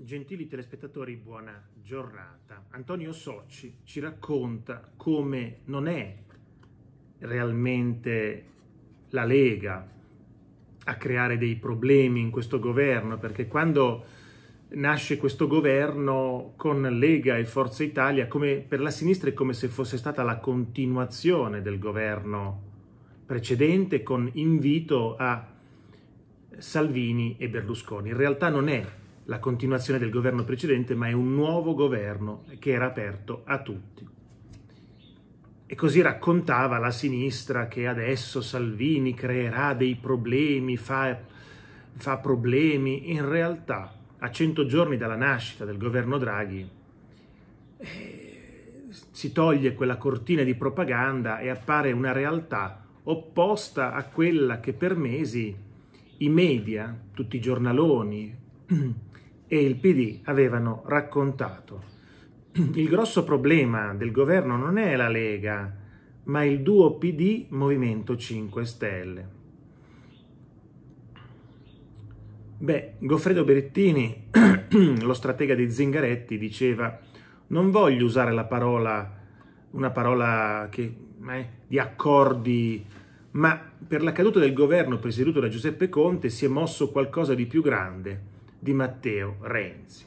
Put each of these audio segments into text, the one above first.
Gentili telespettatori, buona giornata. Antonio Socci ci racconta come non è realmente la Lega a creare dei problemi in questo governo, perché quando nasce questo governo con Lega e Forza Italia, come per la sinistra è come se fosse stata la continuazione del governo precedente con invito a Salvini e Berlusconi. In realtà non è la continuazione del governo precedente, ma è un nuovo governo che era aperto a tutti. E così raccontava la sinistra che adesso Salvini creerà dei problemi, fa, fa problemi. In realtà, a 100 giorni dalla nascita del governo Draghi, eh, si toglie quella cortina di propaganda e appare una realtà opposta a quella che per mesi i media, tutti i giornaloni, e il PD avevano raccontato. Il grosso problema del governo non è la Lega, ma il duo PD Movimento 5 Stelle. Beh, Goffredo Berettini, lo stratega di Zingaretti, diceva non voglio usare la parola, una parola che, eh, di accordi, ma per la caduta del governo presieduto da Giuseppe Conte si è mosso qualcosa di più grande di Matteo Renzi.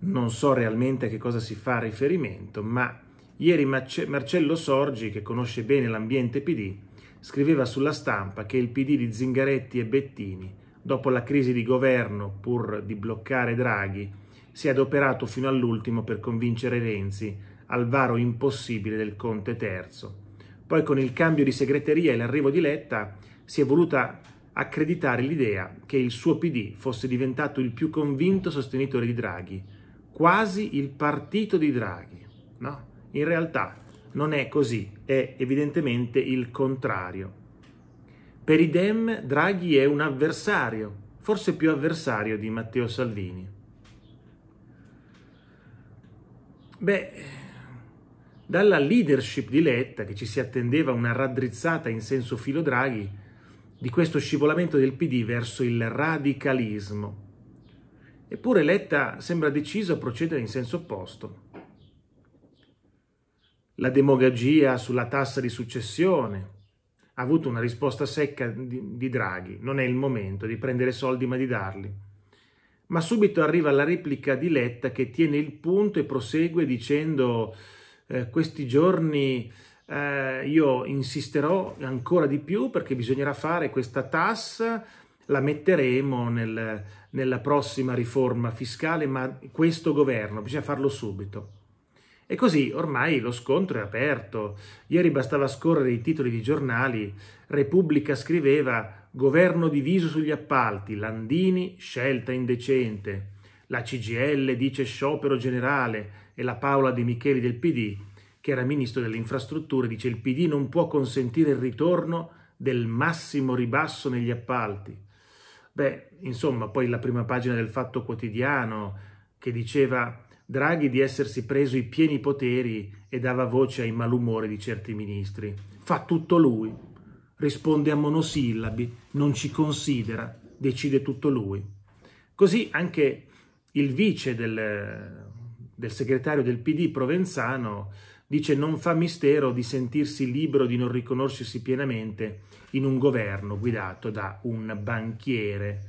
Non so realmente a che cosa si fa riferimento, ma ieri Marcello Sorgi, che conosce bene l'ambiente PD, scriveva sulla stampa che il PD di Zingaretti e Bettini, dopo la crisi di governo pur di bloccare Draghi, si è adoperato fino all'ultimo per convincere Renzi al varo impossibile del Conte III. Poi con il cambio di segreteria e l'arrivo di Letta si è voluta accreditare l'idea che il suo PD fosse diventato il più convinto sostenitore di Draghi, quasi il partito di Draghi. No, in realtà non è così, è evidentemente il contrario. Per i Dem Draghi è un avversario, forse più avversario di Matteo Salvini. Beh, dalla leadership di Letta, che ci si attendeva una raddrizzata in senso filo Draghi, di questo scivolamento del PD verso il radicalismo. Eppure Letta sembra deciso a procedere in senso opposto. La demagogia sulla tassa di successione ha avuto una risposta secca di, di Draghi. Non è il momento di prendere soldi ma di darli. Ma subito arriva la replica di Letta che tiene il punto e prosegue dicendo eh, questi giorni eh, io insisterò ancora di più perché bisognerà fare questa tassa, la metteremo nel, nella prossima riforma fiscale, ma questo governo bisogna farlo subito. E così ormai lo scontro è aperto. Ieri bastava scorrere i titoli di giornali. Repubblica scriveva governo diviso sugli appalti, Landini scelta indecente, la CGL dice sciopero generale e la Paola Di Micheli del PD che era ministro delle infrastrutture, dice il PD non può consentire il ritorno del massimo ribasso negli appalti. Beh, insomma, poi la prima pagina del Fatto Quotidiano che diceva Draghi di essersi preso i pieni poteri e dava voce ai malumori di certi ministri. Fa tutto lui, risponde a monosillabi, non ci considera, decide tutto lui. Così anche il vice del, del segretario del PD Provenzano dice non fa mistero di sentirsi libero di non riconoscersi pienamente in un governo guidato da un banchiere.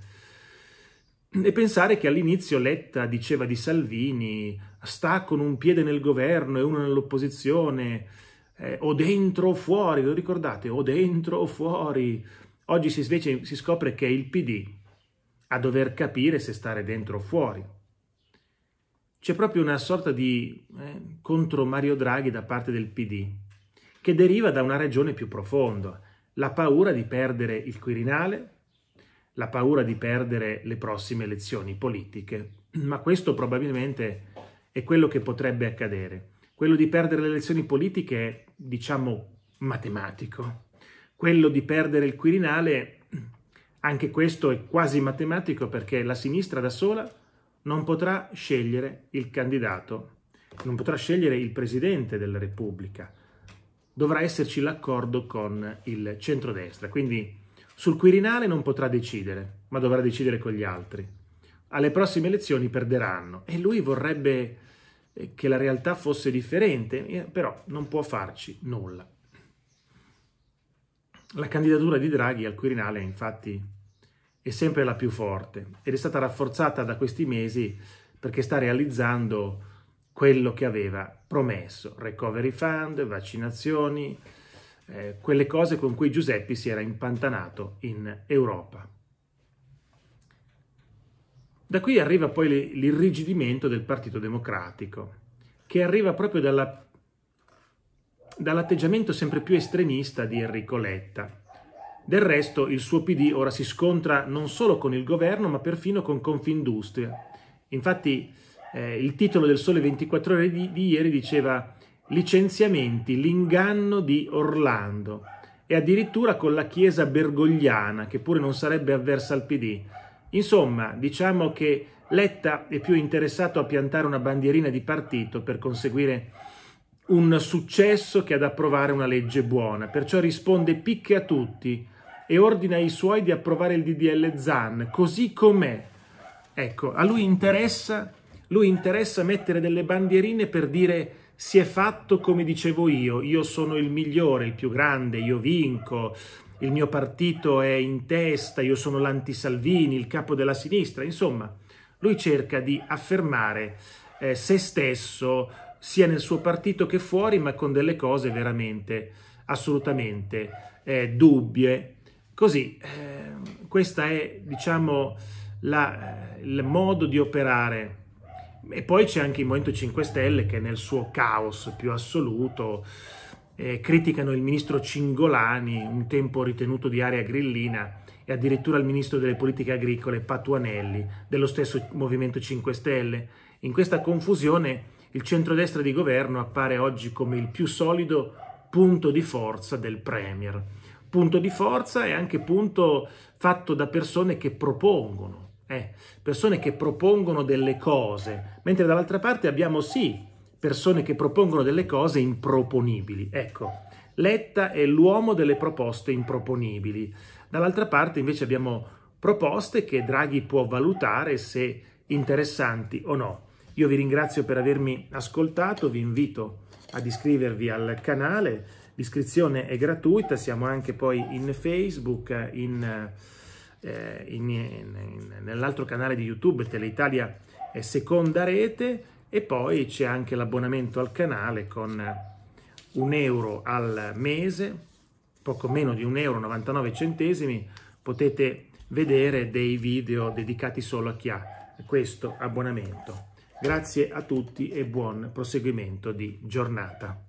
E pensare che all'inizio Letta diceva di Salvini sta con un piede nel governo e uno nell'opposizione, eh, o dentro o fuori, lo ricordate? O dentro o fuori. Oggi si, invece si scopre che è il PD a dover capire se stare dentro o fuori c'è proprio una sorta di eh, contro Mario Draghi da parte del PD, che deriva da una ragione più profonda, la paura di perdere il Quirinale, la paura di perdere le prossime elezioni politiche. Ma questo probabilmente è quello che potrebbe accadere. Quello di perdere le elezioni politiche è, diciamo, matematico. Quello di perdere il Quirinale, anche questo è quasi matematico perché la sinistra da sola non potrà scegliere il candidato, non potrà scegliere il presidente della Repubblica. Dovrà esserci l'accordo con il centrodestra, quindi sul Quirinale non potrà decidere, ma dovrà decidere con gli altri. Alle prossime elezioni perderanno e lui vorrebbe eh, che la realtà fosse differente, eh, però non può farci nulla. La candidatura di Draghi al Quirinale è infatti è sempre la più forte ed è stata rafforzata da questi mesi perché sta realizzando quello che aveva promesso, recovery fund, vaccinazioni, eh, quelle cose con cui Giuseppe si era impantanato in Europa. Da qui arriva poi l'irrigidimento del Partito Democratico, che arriva proprio dalla, dall'atteggiamento sempre più estremista di Enrico Letta, del resto il suo PD ora si scontra non solo con il governo ma perfino con Confindustria. Infatti eh, il titolo del Sole 24 ore di, di ieri diceva licenziamenti, l'inganno di Orlando e addirittura con la chiesa bergogliana che pure non sarebbe avversa al PD. Insomma, diciamo che Letta è più interessato a piantare una bandierina di partito per conseguire un successo che ad approvare una legge buona, perciò risponde picche a tutti, e ordina ai suoi di approvare il DDL ZAN così com'è. Ecco, a lui interessa, lui interessa mettere delle bandierine per dire si è fatto come dicevo io, io sono il migliore, il più grande, io vinco, il mio partito è in testa, io sono l'anti-Salvini, il capo della sinistra, insomma, lui cerca di affermare eh, se stesso sia nel suo partito che fuori, ma con delle cose veramente assolutamente eh, dubbie Così, eh, questo è, diciamo, la, eh, il modo di operare. E poi c'è anche il Movimento 5 Stelle che nel suo caos più assoluto eh, criticano il ministro Cingolani, un tempo ritenuto di area grillina, e addirittura il ministro delle politiche agricole Patuanelli, dello stesso Movimento 5 Stelle. In questa confusione il centrodestra di governo appare oggi come il più solido punto di forza del Premier punto di forza è anche punto fatto da persone che propongono, eh, persone che propongono delle cose, mentre dall'altra parte abbiamo sì persone che propongono delle cose improponibili. Ecco, Letta è l'uomo delle proposte improponibili. Dall'altra parte invece abbiamo proposte che Draghi può valutare se interessanti o no. Io vi ringrazio per avermi ascoltato, vi invito ad iscrivervi al canale L'iscrizione è gratuita, siamo anche poi in Facebook, in, eh, in, in, nell'altro canale di YouTube, Teleitalia è seconda rete, e poi c'è anche l'abbonamento al canale con un euro al mese, poco meno di 1,99 euro, 99 centesimi, potete vedere dei video dedicati solo a chi ha questo abbonamento. Grazie a tutti e buon proseguimento di giornata.